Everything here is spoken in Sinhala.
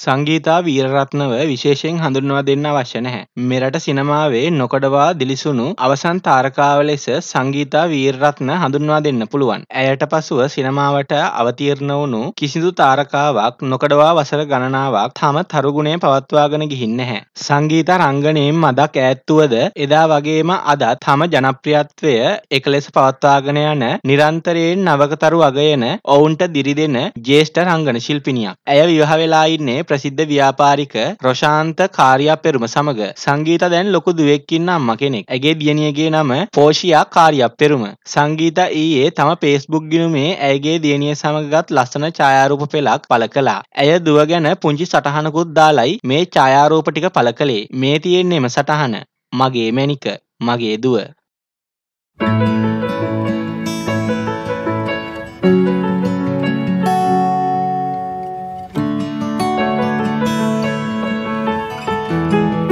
සංගීතා වීරරත්නව විශේෂයෙන් හඳුන්වා දෙන්න අවශ්‍ය නැහැ. මෙරට සිනමාවේ නොකඩවා දිලිසුණු අවසන් තාරකාව ලෙස සංගීතා වීරරත්න හඳුන්වා දෙන්න පුළුවන්. ඇයට පසුව සිනමාවට අවතීර්ණ වුණු කිසිදු තාරකාවක් නොකඩවා වසර ගණනාවක් තම තරුගුණේ පවත්වාගෙන ගිහින් නැහැ. සංගීත රංගනයෙන් මදක් ඈත්තුවද එදා වගේම අද තම ජනප්‍රියත්වය එකලෙස පවත්වාගෙන යන නිරන්තරයෙන් නවකතරු අගයන ඔවුන්ට දිරිදෙන ජේෂ්ඨ රංගන ශිල්පිනියක්. ඇය විවාහ වෙලා ඉන්නේ නාමයේ ප්‍රසිද්ධ ව්‍යාපාරික රොෂාන්ත කාර්යපෙරුම සමග සංගීත දැන් ලොකු දුවෙක්කින්න අම්ම කෙනෙක්. ඇගේ දියණියගේ නම පෝෂියා කාර්යපෙරුම. සංගීත ඊයේ තම Facebook ගිණුමේ ඇයගේ දියණිය සමගත් ලස්සන ඡායාරූප පෙළක් පළ කළා. ඇය දුව ගැන පුංචි සටහනකුත් දාලයි මේ ඡායාරූප ටික පළ කළේ. මේ තියෙන්නේම සටහන. මගේ මැනික, මගේ දුව. Thank you.